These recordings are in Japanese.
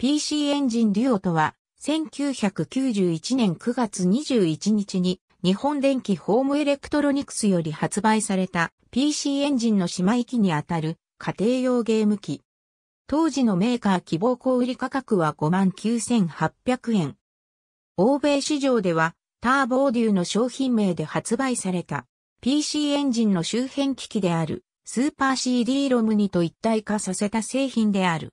PC エンジンデュオとは、1991年9月21日に日本電機ホームエレクトロニクスより発売された PC エンジンの姉妹機にあたる家庭用ゲーム機。当時のメーカー希望小売価格は59,800円。欧米市場ではターボーデューの商品名で発売された PC エンジンの周辺機器であるスーパー CD ロムにと一体化させた製品である。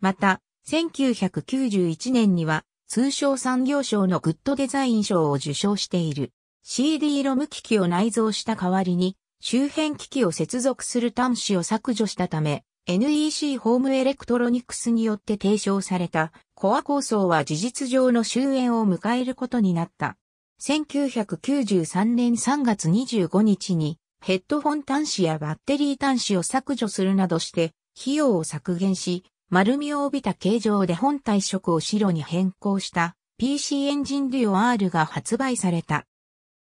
また、1991年には通商産業省のグッドデザイン賞を受賞している。CD ロム機器を内蔵した代わりに周辺機器を接続する端子を削除したため NEC ホームエレクトロニクスによって提唱されたコア構想は事実上の終焉を迎えることになった。1993年3月25日にヘッドホン端子やバッテリー端子を削除するなどして費用を削減し丸みを帯びた形状で本体色を白に変更した PC エンジンデュオ R が発売された。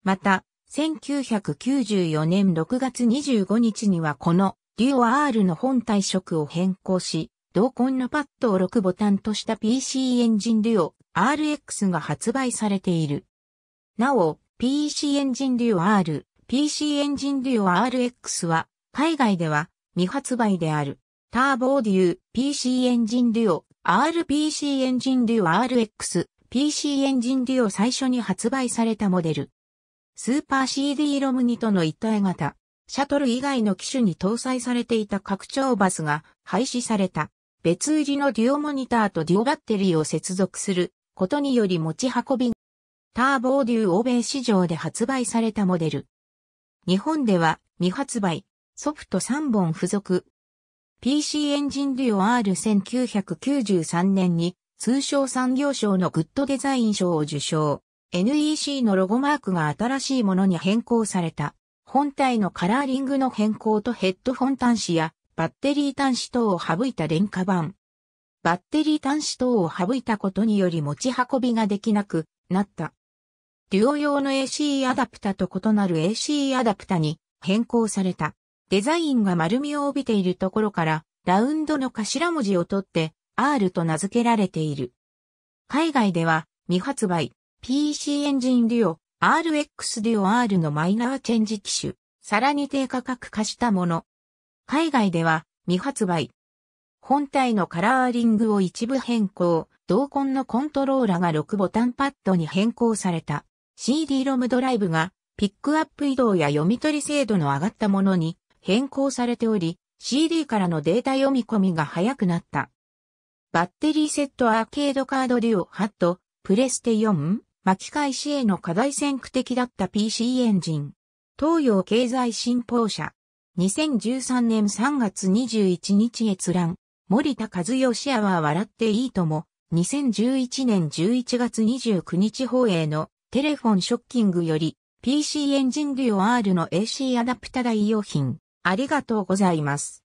また、1994年6月25日にはこのデュオ R の本体色を変更し、同梱のパッドを6ボタンとした PC エンジンデュオ RX が発売されている。なお、PC エンジンデュオ R、PC エンジンデュオ RX は、海外では未発売である。ターボーデュー、PC エンジンデュオ、RPC エンジンデュオ RX、PC エンジンデュオ最初に発売されたモデル。スーパー CD ロムニとの一体型、シャトル以外の機種に搭載されていた拡張バスが廃止された。別売りのデュオモニターとデュオバッテリーを接続することにより持ち運び。ターボーデュー欧米市場で発売されたモデル。日本では未発売、ソフト3本付属、PC エンジンデュオ R1993 年に通商産業省のグッドデザイン賞を受賞。NEC のロゴマークが新しいものに変更された。本体のカラーリングの変更とヘッドフォン端子やバッテリー端子等を省いた廉価版。バッテリー端子等を省いたことにより持ち運びができなくなった。デュオ用の AC アダプタと異なる AC アダプタに変更された。デザインが丸みを帯びているところから、ラウンドの頭文字を取って R と名付けられている。海外では未発売 PC エンジンデュオ RX デュオ R のマイナーチェンジ機種、さらに低価格化したもの。海外では未発売。本体のカラーリングを一部変更、同梱のコントローラが6ボタンパッドに変更された CD ロムドライブがピックアップ移動や読み取り精度の上がったものに変更されており、CD からのデータ読み込みが早くなった。バッテリーセットアーケードカードデュオハット、プレステ4、巻き返しへの課題先駆的だった PC エンジン。東洋経済新報社。2013年3月21日閲覧。森田和義アワー笑っていいとも。2011年11月29日放映のテレフォンショッキングより PC エンジンデュオ R の AC アダプタ代用品。ありがとうございます。